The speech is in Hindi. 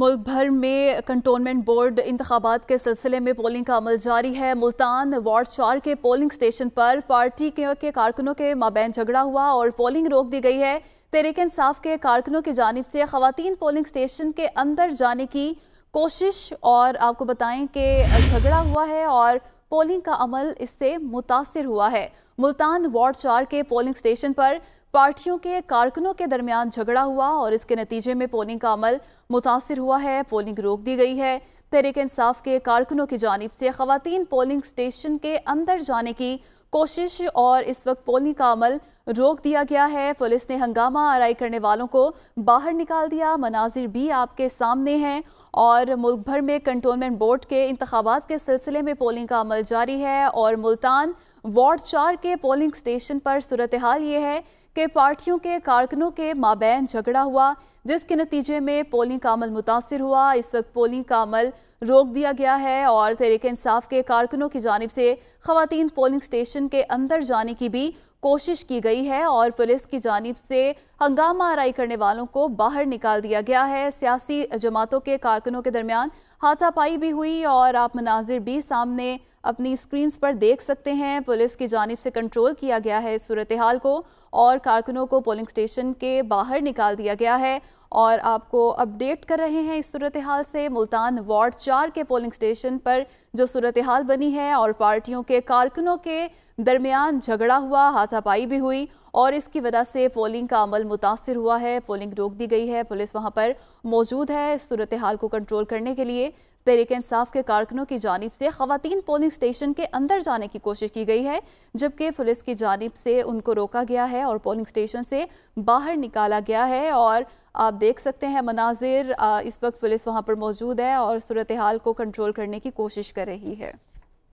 मुल्क भर में कंटोनमेंट बोर्ड इंतबात के सिलसिले में पोलिंग का अमल जारी है मुल्तान वार्ड चार के पोलिंग स्टेशन पर पार्टी के, के कारकुनों के माबैन झगड़ा हुआ और पोलिंग रोक दी गई है तहरीक इंसाफ के कारकुनों की जानब से खातन पोलिंग स्टेशन के अंदर जाने की कोशिश और आपको बताएं कि झगड़ा हुआ है और पोलिंग का अमल इससे मुतासर हुआ है मुल्तान वार्ड चार के पोलिंग स्टेशन पर पार्टियों के कारकुनों के दरमियान झगड़ा हुआ और इसके नतीजे में पोलिंग का अमल मुतासर हुआ है पोलिंग रोक दी गई है तहरीक इंसाफ के कारकुनों की जानब से खातन पोलिंग स्टेशन के अंदर जाने की कोशिश और इस वक्त पोलिंग का अमल रोक दिया गया है पुलिस ने हंगामा आरई करने वालों को बाहर निकाल दिया मनाजिर भी आपके सामने हैं और मुल्क भर में कंटोनमेंट बोर्ड के इंतबात के सिलसिले में पोलिंग का अमल जारी है और मुल्तान वार्ड चार के पोलिंग स्टेशन पर सूरत हाल ये है कि पार्टियों के कारकनों के माबेन झगड़ा हुआ जिसके नतीजे में पोलिंग का अमल मुतासर हुआ इस वक्त पोलिंग का अमल रोक दिया गया है और तहरीक इंसाफ के कारकनों की जानब से खुवान पोलिंग स्टेशन के अंदर जाने की भी कोशिश की गई है और पुलिस की जानब से हंगामा आरई करने वालों को बाहर निकाल दिया गया है सियासी जमातों के कारकुनों के दरमियान हाथापाई भी हुई और आप मनाजिर भी सामने अपनी स्क्रीन पर देख सकते हैं पुलिस की जानब से कंट्रोल किया गया है इस सूरत हाल को और कारकुनों को पोलिंग स्टेशन के बाहर निकाल दिया गया है और आपको अपडेट कर रहे हैं इस सूरत हाल से मुल्तान वार्ड चार के पोलिंग स्टेशन पर जो सूरत हाल बनी है और पार्टियों के कारकुनों के दरमियान झगड़ा हुआ हाथापाई भी हुई और इसकी वजह से पोलिंग का अमल मुतासर हुआ है पोलिंग रोक दी गई है पुलिस वहाँ पर मौजूद है इस सूरत हाल को कंट्रोल करने के लिए तहरीक इंसाफ के कारकुनों की जानब से खातन पोलिंग स्टेशन के अंदर जाने की कोशिश की गई है जबकि पुलिस की जानब से उनको रोका गया है और पोलिंग स्टेशन से बाहर निकाला गया है और आप देख सकते हैं मनाजिर इस वक्त पुलिस वहाँ पर मौजूद है और सूरत हाल को कंट्रोल करने की कोशिश कर रही है